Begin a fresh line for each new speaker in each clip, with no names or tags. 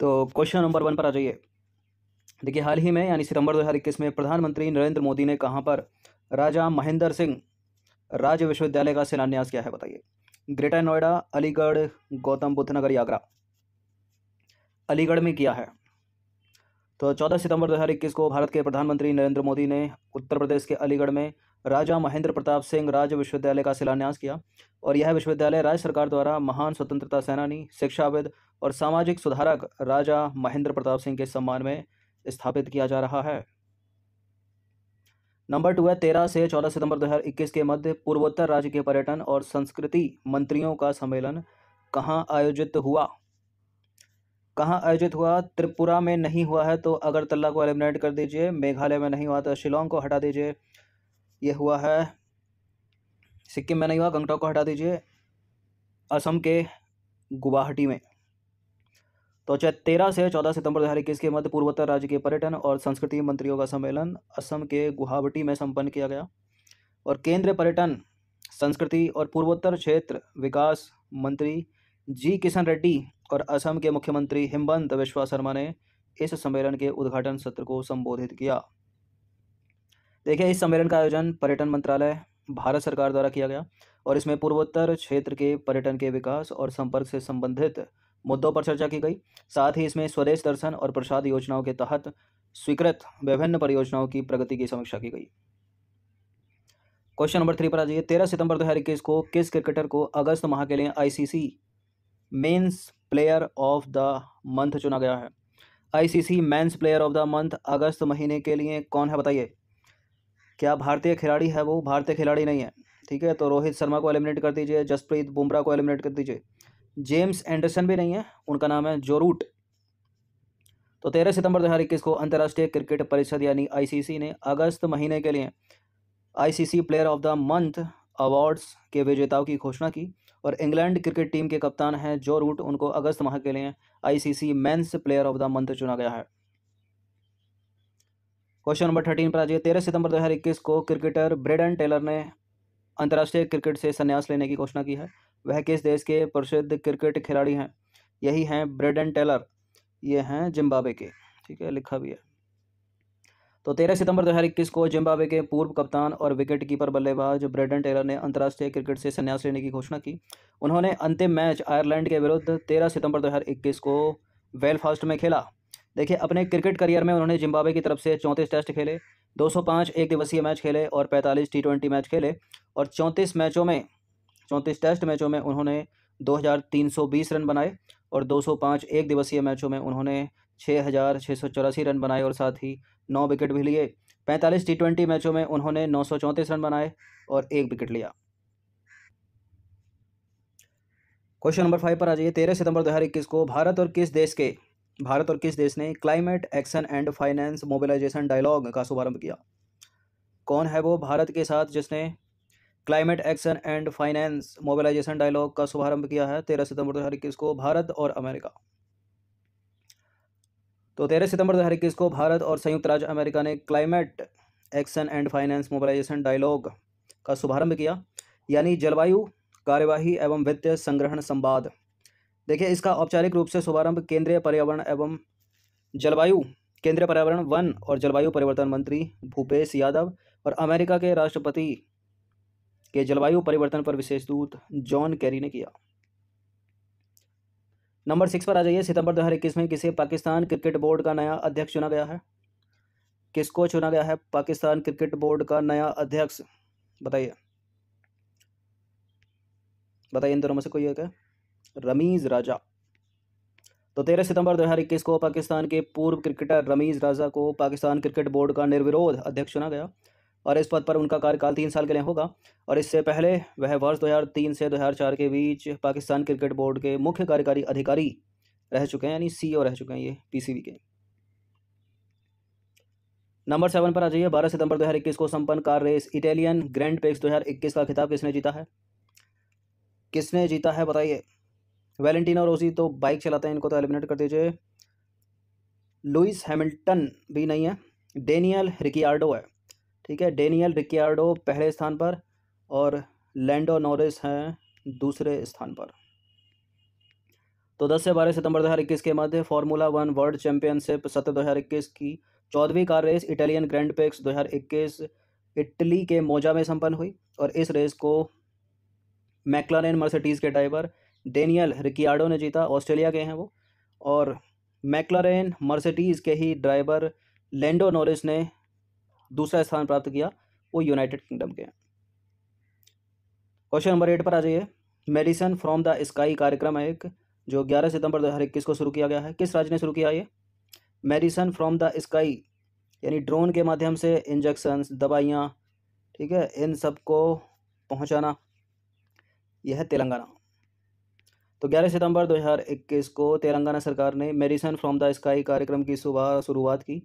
तो question number one पर आ जाइए देखिए हाल ही में यानी सितंबर 2021 में प्रधानमंत्री नरेंद्र मोदी ने कहाँ पर राजा महेंद्र सिंह राज्य विश्वविद्यालय का शिलान्यास किया है बताइए ग्रेटर नोएडा अलीगढ़ गौतम बुद्ध नगर आगरा अलीगढ़ में किया है तो 14 सितंबर 2021 को भारत के प्रधानमंत्री नरेंद्र मोदी ने उत्तर प्रदेश के अलीगढ़ में राजा महेंद्र प्रताप सिंह राज्य विश्वविद्यालय का शिलान्यास किया और यह विश्वविद्यालय राज्य सरकार द्वारा महान स्वतंत्रता सेनानी शिक्षाविद और सामाजिक सुधारक राजा महेंद्र प्रताप सिंह के सम्मान में स्थापित किया जा रहा है नंबर टू है तेरह से चौदह सितंबर 2021 के मध्य पूर्वोत्तर राज्य के पर्यटन और संस्कृति मंत्रियों का सम्मेलन कहाँ आयोजित हुआ कहाँ आयोजित हुआ त्रिपुरा में नहीं हुआ है तो अगरतला को एलिमिनेट कर दीजिए मेघालय में नहीं हुआ तो शिलोंग को हटा दीजिए ये हुआ है सिक्किम में नहीं हुआ गंगटोक को हटा दीजिए असम के गुवाहाटी में तो चाहे तेरह से चौदह सितंबर दो हज़ार इक्कीस के मध्य पूर्वोत्तर राज्य के पर्यटन और संस्कृति मंत्रियों का सम्मेलन असम के गुवाहाटी में संपन्न किया गया और केंद्रीय पर्यटन संस्कृति और पूर्वोत्तर क्षेत्र विकास मंत्री जी किशन रेड्डी और असम के मुख्यमंत्री हिमबंत विश्वा शर्मा ने इस सम्मेलन के उद्घाटन सत्र को संबोधित किया देखिए इस सम्मेलन का आयोजन पर्यटन मंत्रालय भारत सरकार द्वारा किया गया और इसमें पूर्वोत्तर क्षेत्र के पर्यटन के विकास और संपर्क से संबंधित मुद्दों पर चर्चा की गई साथ ही इसमें स्वदेश दर्शन और प्रसाद योजनाओं के तहत स्वीकृत विभिन्न परियोजनाओं की प्रगति की समीक्षा की गई क्वेश्चन नंबर थ्री पर आ जाइए तेरह सितंबर दो हज़ार इक्कीस को किस क्रिकेटर को अगस्त माह के लिए ICC men's player of the month चुना गया है ICC men's player of the month अगस्त महीने के लिए कौन है बताइए क्या भारतीय खिलाड़ी है वो भारतीय खिलाड़ी नहीं है ठीक है तो रोहित शर्मा को एलिमिनेट कर दीजिए जसप्रीत बुमराह को एलिमिनेट कर दीजिए जेम्स एंडरसन भी नहीं है उनका नाम है जोरूट तो तेरह सितंबर दो हज़ार इक्कीस को अंतर्राष्ट्रीय क्रिकेट परिषद यानी आईसीसी ने अगस्त महीने के लिए ICC player of the month awards के विजेताओं की घोषणा की और इंग्लैंड क्रिकेट टीम के कप्तान हैं जो रूट उनको अगस्त माह के लिए ICC men's player of the month चुना गया है क्वेश्चन नंबर थर्टीन पर आ जाइए तेरह सितंबर इक्कीस को क्रिकेटर ब्रेडन टेलर ने अंतर्राष्ट्रीय क्रिकेट से संन्यास लेने की घोषणा की है वह किस देश के प्रसिद्ध क्रिकेट खिलाड़ी हैं यही हैं ब्रेडन टेलर ये हैं जिम्बाब्वे के ठीक है लिखा भी है तो तेरह सितंबर इक्कीस को जिम्बाब्वे के पूर्व कप्तान और विकेट कीपर बल्लेबाज ब्रेडन टेलर ने अंतर्राष्ट्रीय क्रिकेट से संन्यास लेने की घोषणा की उन्होंने अंतिम मैच आयरलैंड के विरुद्ध तेरह सितंबर दो हजार इक्कीस को वेलफास्ट में खेला देखिए अपने क्रिकेट करियर में उन्होंने जिम्बाब्वे की तरफ से चौंतीस टेस्ट खेले 205 एक दिवसीय मैच खेले और 45 टी ट्वेंटी मैच खेले और चौंतीस मैचों में चौंतीस टेस्ट मैचों में उन्होंने 2320 रन बनाए और 205 एक दिवसीय मैचों में उन्होंने छः रन बनाए और साथ ही नौ विकेट भी लिए पैंतालीस टी ट्वेंटी मैचों में उन्होंने नौ रन बनाए और एक विकेट लिया क्वेश्चन नंबर फाइव पर आ जाइए तेरह सितंबर दो हजार इक्कीस को भारत और किस देश के भारत और किस देश ने climate action and finance mobilisation dialogue का शुभारंभ किया कौन है वो भारत के साथ जिसने climate action and finance mobilisation dialogue का शुभारंभ किया है तेरह सितंबर दो हज़ार इक्कीस को भारत और अमेरिका तो तेरह सितंबर दो हज़ार इक्कीस को भारत और संयुक्त राज्य अमेरिका ने climate action and finance mobilisation dialogue का शुभारंभ किया यानी जलवायु कार्यवाही एवं वित्तीय संग्रहण संवाद देखिए इसका औपचारिक रूप से शुभारंभ केंद्रीय पर्यावरण एवं जलवायु केंद्रीय पर्यावरण वन और जलवायु परिवर्तन मंत्री भूपेश यादव और अमेरिका के राष्ट्रपति के जलवायु परिवर्तन पर विशेष दूत जॉन कैरी ने किया नंबर सिक्स पर आ जाइए सितंबर दो में किसे पाकिस्तान क्रिकेट बोर्ड का नया अध्यक्ष चुना गया है किसको चुना गया है पाकिस्तान क्रिकेट बोर्ड का नया अध्यक्ष बताइए बताइए इन दोनों में से कोई एक है रमीज़ राजा तो तेरह सितंबर 2021 को पाकिस्तान के पूर्व क्रिकेटर रमीज़ राजा को पाकिस्तान क्रिकेट बोर्ड का निर्विरोध अध्यक्ष चुना गया और इस पद पर उनका कार्यकाल तीन साल के लिए होगा और इससे पहले वह वर्ष 2003 से 2004 के बीच पाकिस्तान क्रिकेट बोर्ड के मुख्य कार्यकारी अधिकारी रह चुके हैं यानी सीईओ e रह चुके हैं ये पीसीबी के नंबर सेवन पर आ जाइए बारह सितंबर दो को संपन्न car race Italian grand prix दो का खिताब किसने जीता है किसने जीता है बताइए वैलेंटीना रोसी तो बाइक चलाते हैं इनको तो एलिमिनेट कर दीजिए लुइस हैमिल्टन भी नहीं है डेनियल रिकियार्डो है ठीक है डेनियल रिकियार्डो पहले स्थान पर और लैंडो नॉरिस हैं दूसरे स्थान पर तो 10 से 12 सितंबर 2021 के मध्य फार्मूला वन वर्ल्ड चैंपियनशिप सत्र इक्कीस की चौदहवीं car race Italian grand prix 2021 Italy के मोजा में संपन्न हुई और इस रेस को मैकलान मर्सिडीज़ के ड्राइवर डेनियल रिकियाडो ने जीता ऑस्ट्रेलिया के हैं वो और मैकलरेन मर्सिडीज़ के ही ड्राइवर लेंडो नॉरिस ने दूसरा स्थान प्राप्त किया वो यूनाइटेड किंगडम के हैं क्वेश्चन नंबर एट पर आ जाइए मेडिसन फ्रॉम द स्काई कार्यक्रम है एक जो ग्यारह सितंबर दो हज़ार इक्कीस को शुरू किया गया है किस राज्य ने शुरू किया ये मेडिसन फ्रॉम द स्काई यानी ड्रोन के माध्यम से इंजेक्शंस दवाइयाँ ठीक है इन सबको पहुँचाना यह तेलंगाना तो 11 सितंबर 2021 को तेलंगाना सरकार ने मेडिसन फ्रॉम द स्काई कार्यक्रम की सुबह शुरुआत की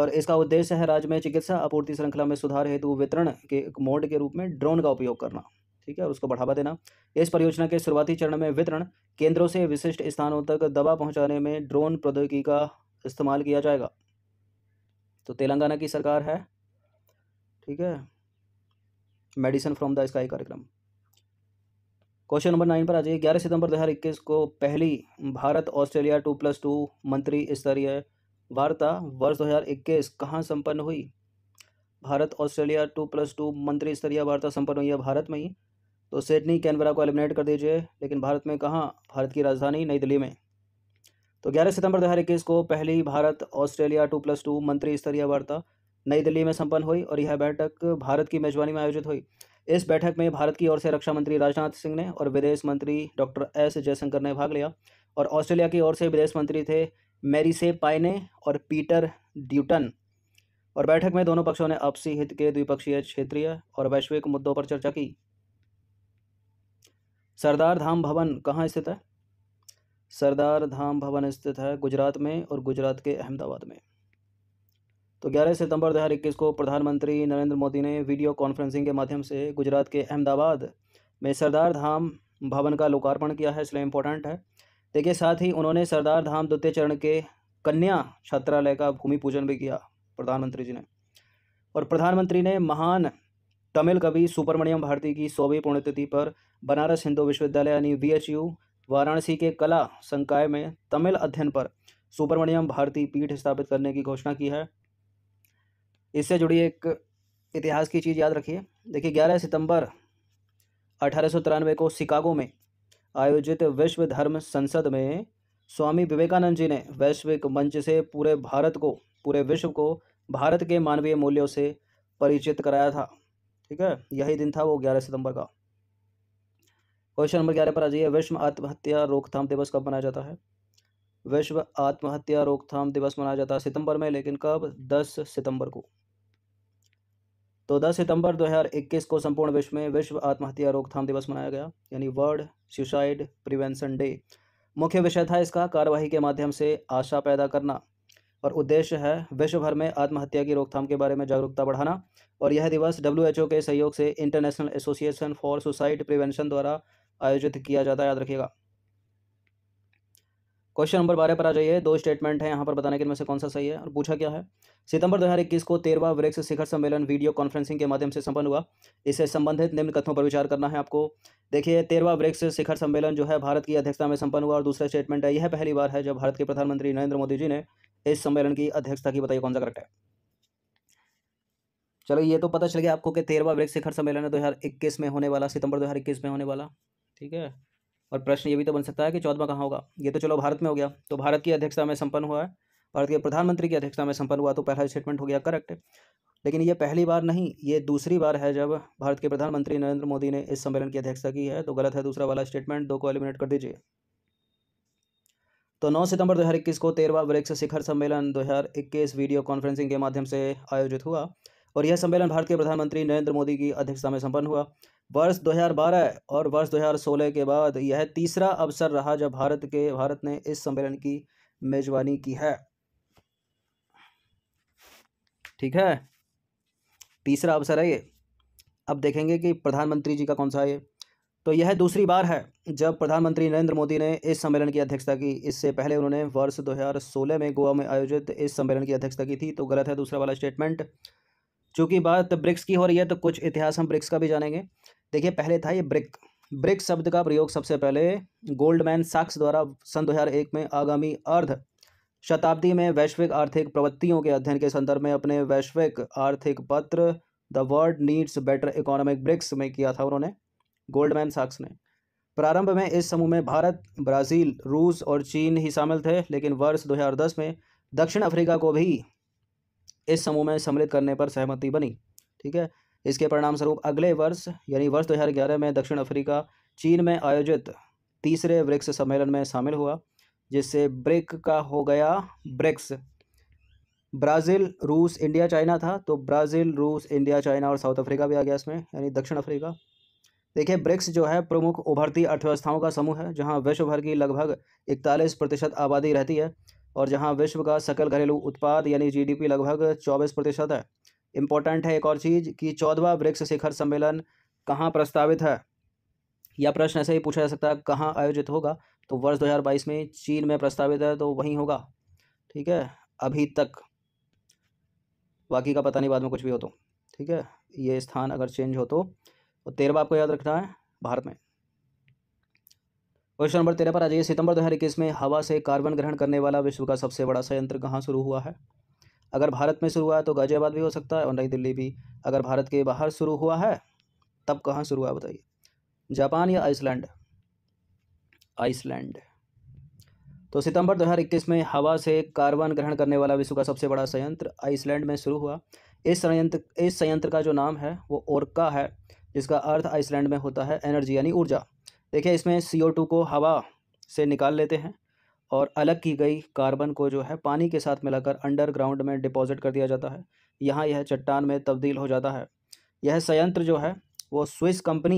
और इसका उद्देश्य है राज्य में चिकित्सा आपूर्ति श्रृंखला में सुधार हेतु वितरण के एक मोड के रूप में ड्रोन का उपयोग करना ठीक है और उसको बढ़ावा देना इस परियोजना के शुरुआती चरण में वितरण केंद्रों से विशिष्ट स्थानों तक दवा पहुंचाने में ड्रोन प्रौद्योगिकी का इस्तेमाल किया जाएगा तो तेलंगाना की सरकार है ठीक है मेडिसन फ्रॉम द स्काई कार्यक्रम क्वेश्चन नंबर नाइन पर आ जाइए ग्यारह सितंबर दो हज़ार इक्कीस को पहली Bharat Australia two plus two मंत्री स्तरीय वार्ता वर्ष दो हज़ार इक्कीस कहाँ संपन्न हुई Bharat Australia two plus two मंत्री स्तरीय वार्ता संपन्न हुई है भारत में ही तो सिडनी कैनबरा को एलिमिनेट कर दीजिए लेकिन भारत में कहाँ भारत की राजधानी नई दिल्ली में तो ग्यारह सितंबर दो हज़ार इक्कीस को पहली Bharat Australia two plus two मंत्री स्तरीय वार्ता नई दिल्ली में संपन्न हुई और यह बैठक भारत की मेजबानी में आयोजित हुई इस बैठक में भारत की ओर से रक्षा मंत्री राजनाथ सिंह ने और विदेश मंत्री डॉक्टर एस जयशंकर ने भाग लिया और ऑस्ट्रेलिया की ओर से विदेश मंत्री थे से पाइने और पीटर ड्यूटन और बैठक में दोनों पक्षों ने आपसी हित के द्विपक्षीय क्षेत्रीय और वैश्विक मुद्दों पर चर्चा की सरदार धाम भवन कहाँ स्थित है सरदार धाम भवन स्थित है गुजरात में और गुजरात के अहमदाबाद में तो 11 सितंबर 2021 को प्रधानमंत्री नरेंद्र मोदी ने वीडियो कॉन्फ्रेंसिंग के माध्यम से गुजरात के अहमदाबाद में सरदार धाम भवन का लोकार्पण किया है इसलिए इम्पोर्टेंट है देखिए साथ ही उन्होंने सरदार धाम द्वितीय चरण के कन्या छात्रालय का भूमि पूजन भी किया प्रधानमंत्री जी ने और प्रधानमंत्री ने महान तमिल कवि सुब्रमण्यम भारती की सौवीं पुण्यतिथि पर बनारस हिंदू विश्वविद्यालय यानी वी वाराणसी के कला संकाय में तमिल अध्ययन पर सुब्रमण्यम भारती पीठ स्थापित करने की घोषणा की है इससे जुड़ी एक इतिहास की चीज़ याद रखिए देखिए ग्यारह सितंबर अठारह को शिकागो में आयोजित विश्व धर्म संसद में स्वामी विवेकानंद जी ने वैश्विक मंच से पूरे भारत को पूरे विश्व को भारत के मानवीय मूल्यों से परिचित कराया था ठीक है यही दिन था वो ग्यारह सितंबर का क्वेश्चन नंबर ग्यारह पर आ जाइए विश्व आत्महत्या रोकथाम दिवस कब मनाया जाता है विश्व आत्महत्या रोकथाम दिवस मनाया जाता है सितंबर में लेकिन कब दस सितंबर को तो 10 सितंबर 2021 को संपूर्ण विश्व में विश्व आत्महत्या रोकथाम दिवस मनाया गया यानी वर्ल्ड सुसाइड प्रिवेंशन डे मुख्य विषय था इसका कार्यवाही के माध्यम से आशा पैदा करना और उद्देश्य है विश्व भर में आत्महत्या की रोकथाम के बारे में जागरूकता बढ़ाना और यह दिवस डब्ल्यू के सहयोग से International Association for Suicide Prevention द्वारा आयोजित किया जाता है याद रखिएगा क्वेश्चन नंबर बारह पर आ जाइए दो स्टेटमेंट है यहाँ पर बताने के इनमें से कौन सा सही है और पूछा क्या है सितंबर इक्कीस को तेरवा ब्रिक्स शिखर सम्मेलन वीडियो कॉन्फ्रेंसिंग के माध्यम से संपन्न हुआ इससे संबंधित निम्न कथों पर विचार करना है आपको देखिए तेरवा ब्रिक्स शिखर सम्मेलन जो है भारत की अध्यक्षता में संपन्न हुआ और दूसरा स्टेटमेंट है यह पहली बार है जब भारत के प्रधानमंत्री नरेंद्र मोदी जी ने इस सम्मेलन की अध्यक्षता की बताइए कौन सा करेक्ट है चलो ये तो पता चल गया आपको कि तेरहवा ब्रिक्स शिखर सम्मेलन है दो में होने वाला सितंबर दो में होने वाला ठीक है और प्रश्न ये भी तो बन सकता है कि चौदवा कहाँ होगा ये तो चलो भारत में हो गया तो भारत की अध्यक्षता में संपन्न हुआ है भारत के प्रधानमंत्री की अध्यक्षता में संपन्न हुआ तो पहला स्टेटमेंट हो गया करेक्ट लेकिन ये पहली बार नहीं ये दूसरी बार है जब भारत के प्रधानमंत्री नरेंद्र मोदी ने इस सम्मेलन की अध्यक्षता की है तो गलत है दूसरा वाला स्टेटमेंट दो को एलिमिनेट कर दीजिए तो 9 सितंबर 2021 को तेरहवा ब्रिक्स शिखर सम्मेलन 2021 वीडियो कॉन्फ्रेंसिंग के माध्यम से आयोजित हुआ और यह सम्मेलन भारत के प्रधानमंत्री नरेंद्र मोदी की अध्यक्षता में संपन्न हुआ वर्ष 2012 और वर्ष 2016 के बाद यह तीसरा अवसर रहा जब भारत के भारत ने इस सम्मेलन की मेजबानी की है ठीक है तीसरा अवसर है ये अब देखेंगे कि प्रधानमंत्री जी का कौन सा है ये तो यह दूसरी बार है जब प्रधानमंत्री नरेंद्र मोदी ने इस सम्मेलन की अध्यक्षता की इससे पहले उन्होंने वर्ष 2016 में गोवा में आयोजित इस सम्मेलन की अध्यक्षता की थी तो गलत है दूसरा वाला स्टेटमेंट चूँकि बात ब्रिक्स की हो रही है तो कुछ इतिहास हम ब्रिक्स का भी जानेंगे देखिए पहले था ये ब्रिक ब्रिक शब्द का प्रयोग सबसे पहले गोल्डमैन साक्स द्वारा सन एक में आगामी अर्ध शताब्दी में वैश्विक आर्थिक प्रवृत्तियों के अध्ययन के संदर्भ में अपने वैश्विक आर्थिक पत्र The World Needs Better Economic BRICS में किया था उन्होंने गोल्डमैन साक्स ने प्रारंभ में इस समूह में भारत ब्राज़ील रूस और चीन ही शामिल थे लेकिन वर्ष 2010 में दक्षिण अफ्रीका को भी इस समूह में सम्मिलित करने पर सहमति बनी ठीक है इसके परिणाम स्वरूप अगले वर्ष यानी वर्ष 2011 में दक्षिण अफ्रीका चीन में आयोजित तीसरे ब्रिक्स सम्मेलन में शामिल हुआ जिससे ब्रिक का हो गया ब्रिक्स ब्राज़ील रूस इंडिया चाइना था तो ब्राज़ील रूस इंडिया चाइना और साउथ अफ्रीका भी आ गया इसमें यानी दक्षिण अफ्रीका देखिए ब्रिक्स जो है प्रमुख उभरती अर्थव्यवस्थाओं का समूह है जहां विश्व भर की लगभग इकतालीस प्रतिशत आबादी रहती है और जहाँ विश्व का सकल घरेलू उत्पाद यानी जीडीपी लगभग 24 प्रतिशत है इम्पोर्टेंट है एक और चीज़ कि चौदवा ब्रिक्स शिखर सम्मेलन कहाँ प्रस्तावित है यह प्रश्न ऐसे ही पूछा जा सकता है कहाँ आयोजित होगा तो वर्ष 2022 में चीन में प्रस्तावित है तो वहीं होगा ठीक है अभी तक बाकी का पता नहीं बाद में कुछ भी हो तो ठीक है ये स्थान अगर चेंज हो तो तेरहवा आपको याद रखना है भारत में क्वेश्चन नंबर तेरह पर आ जाइए सितंबर दो हज़ार इक्कीस में हवा से कार्बन ग्रहण करने वाला विश्व का सबसे बड़ा संयंत्र कहाँ शुरू हुआ है अगर भारत में शुरू हुआ है तो गाजियाबाद भी हो सकता है और नई दिल्ली भी अगर भारत के बाहर शुरू हुआ है तब कहाँ शुरू हुआ बताइए जापान या आइसलैंड आइसलैंड तो सितंबर इक्कीस में हवा से कार्बन ग्रहण करने वाला विश्व का सबसे बड़ा संयंत्र आइसलैंड में शुरू हुआ इस संयंत्र इस संयंत्र का जो नाम है वो ओरका है जिसका अर्थ आइसलैंड में होता है एनर्जी यानी ऊर्जा देखिए इसमें सी ओ टू को हवा से निकाल लेते हैं और अलग की गई कार्बन को जो है पानी के साथ मिलाकर अंडरग्राउंड में डिपॉजिट कर दिया जाता है यहाँ यह चट्टान में तब्दील हो जाता है यह संयंत्र जो है वो स्विस कंपनी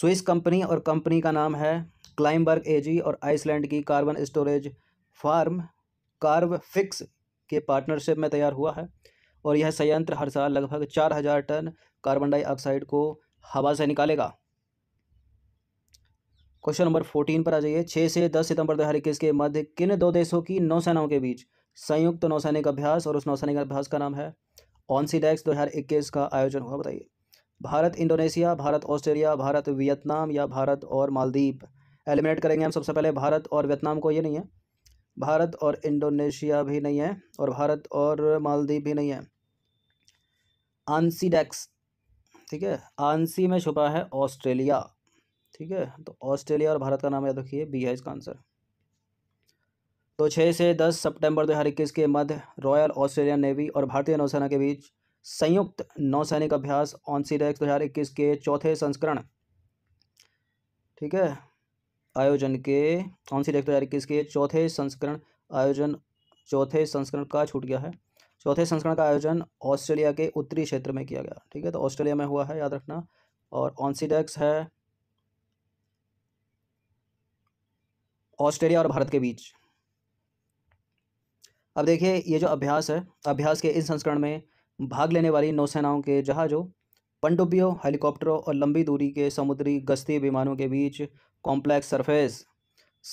स्विस कंपनी और कंपनी का नाम है क्लाइमबर्ग एजी और आइसलैंड की carbon storage firm Carbfix के पार्टनरशिप में तैयार हुआ है और यह संयंत्र हर साल लगभग चार हज़ार टन कार्बन डाइऑक्साइड को हवा से निकालेगा क्वेश्चन नंबर फोर्टीन पर आ जाइए छः से दस सितंबर दो हज़ार इक्कीस के मध्य किन दो देशों की नौसेनाओं के बीच संयुक्त तो नौसैनिक अभ्यास और उस नौसैनिक अभ्यास का नाम है ऑनसीडेक्स दो हज़ार इक्कीस का आयोजन हुआ बताइए Bharat Indonesia Bharat Australia Bharat Vietnam या भारत और मालदीप एलिमिनेट करेंगे हम सबसे पहले भारत और वियतनाम को ये नहीं है भारत और इंडोनेशिया भी नहीं है और भारत और मालदीप भी नहीं है आंसीडेक्स ठीक है आंसी में छुपा है ऑस्ट्रेलिया ठीक है तो ऑस्ट्रेलिया और भारत का नाम याद रखिए बी है इसका आंसर तो छः से दस सितंबर इक्कीस के मध्य रॉयल ऑस्ट्रेलियन नेवी और भारतीय नौसेना के बीच संयुक्त नौसैनिक अभ्यास ऑनसीडेक्स दो हज़ार इक्कीस के चौथे संस्करण ठीक है आयोजन के ऑनसीडेक्स दो हज़ार इक्कीस के चौथे संस्करण आयोजन चौथे संस्करण का छूट गया है चौथे संस्करण का आयोजन ऑस्ट्रेलिया के उत्तरी क्षेत्र में किया गया ठीक है तो ऑस्ट्रेलिया में हुआ है याद रखना और ऑनसीडेक्स है ऑस्ट्रेलिया और भारत के बीच अब देखिए ये जो अभ्यास है अभ्यास के इस संस्करण में भाग लेने वाली नौसेनाओं के जहाज़ों पनडुब्बियों हेलीकॉप्टरों और लंबी दूरी के समुद्री गश्ती विमानों के बीच कॉम्प्लेक्स सरफेस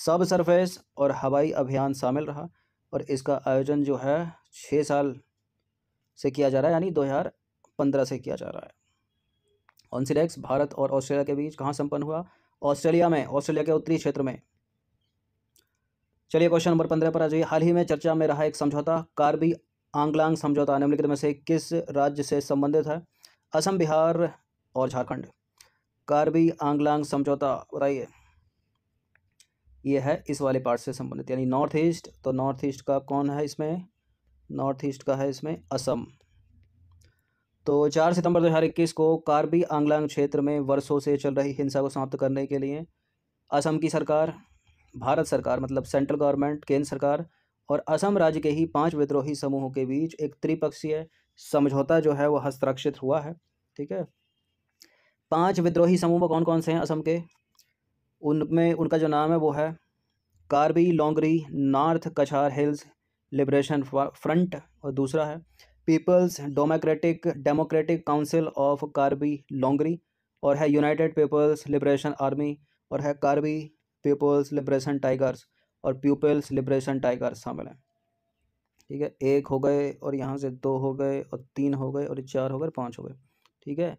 सब सरफेस और हवाई अभियान शामिल रहा और इसका आयोजन जो है छः साल से किया जा रहा है यानी दो हज़ार पंद्रह से किया जा रहा है ऑनसिलेक्स भारत और ऑस्ट्रेलिया के बीच कहाँ संपन्न हुआ ऑस्ट्रेलिया में ऑस्ट्रेलिया के उत्तरी क्षेत्र में चलिए क्वेश्चन नंबर पंद्रह पर आ जाइए हाल ही में चर्चा में रहा एक समझौता कार्बी आंगलांग समझौता निम्नलिखित में से किस राज्य से संबंधित है असम बिहार और झारखंड कार्बी आंगलांग समझौता बताइए ये है इस वाले पार्ट से संबंधित यानी नॉर्थ ईस्ट तो नॉर्थ ईस्ट का कौन है इसमें नॉर्थ ईस्ट का है इसमें असम तो चार सितंबर दो हज़ार इक्कीस को कार्बी आंगलांग क्षेत्र में वर्षों से चल रही हिंसा को समाप्त करने के लिए असम की सरकार भारत सरकार मतलब सेंट्रल गवर्नमेंट केंद्र सरकार और असम राज्य के ही पांच विद्रोही समूहों के बीच एक त्रिपक्षीय समझौता जो है वो हस्ताक्षरित हुआ है ठीक है पांच विद्रोही समूह कौन कौन से हैं असम के उनमें उनका जो नाम है वो है Karbi Longri North Cachar Hills Liberation Front और दूसरा है People's Democratic Democratic Council of Karbi Longri और है यूनाइटेड पीपल्स लिबरेशन आर्मी और है कार्बी पीपल्स लिब्रेशन टाइगर्स और पीपल्स लिब्रेशन टाइगर्स शामिल हैं ठीक है एक हो गए और यहाँ से दो हो गए और तीन हो गए और चार हो गए पाँच हो गए ठीक है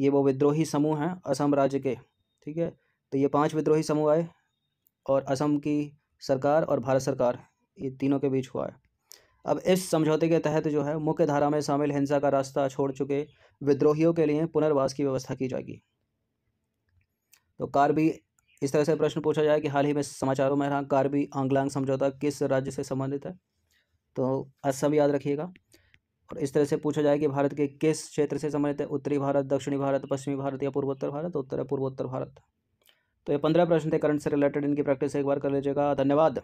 ये वो विद्रोही समूह हैं असम राज्य के ठीक है तो ये पांच विद्रोही समूह आए और असम की सरकार और भारत सरकार ये तीनों के बीच हुआ है अब इस समझौते के तहत जो है मुख्य धारा में शामिल हिंसा का रास्ता छोड़ चुके विद्रोहियों के लिए पुनर्वास की व्यवस्था की जाएगी तो कार्बी इस तरह से प्रश्न पूछा जाए कि हाल ही में समाचारों में रहा कार्बी आंगलांग समझौता किस राज्य से संबंधित है तो असम याद रखिएगा और इस तरह से पूछा जाए कि भारत के किस क्षेत्र से संबंधित है उत्तरी भारत दक्षिणी भारत पश्चिमी भारत या पूर्वोत्तर भारत तो उत्तर पूर्वोत्तर भारत तो ये पंद्रह प्रश्न थे करंट से रिलेटेड इनकी प्रैक्टिस एक बार कर लीजिएगा धन्यवाद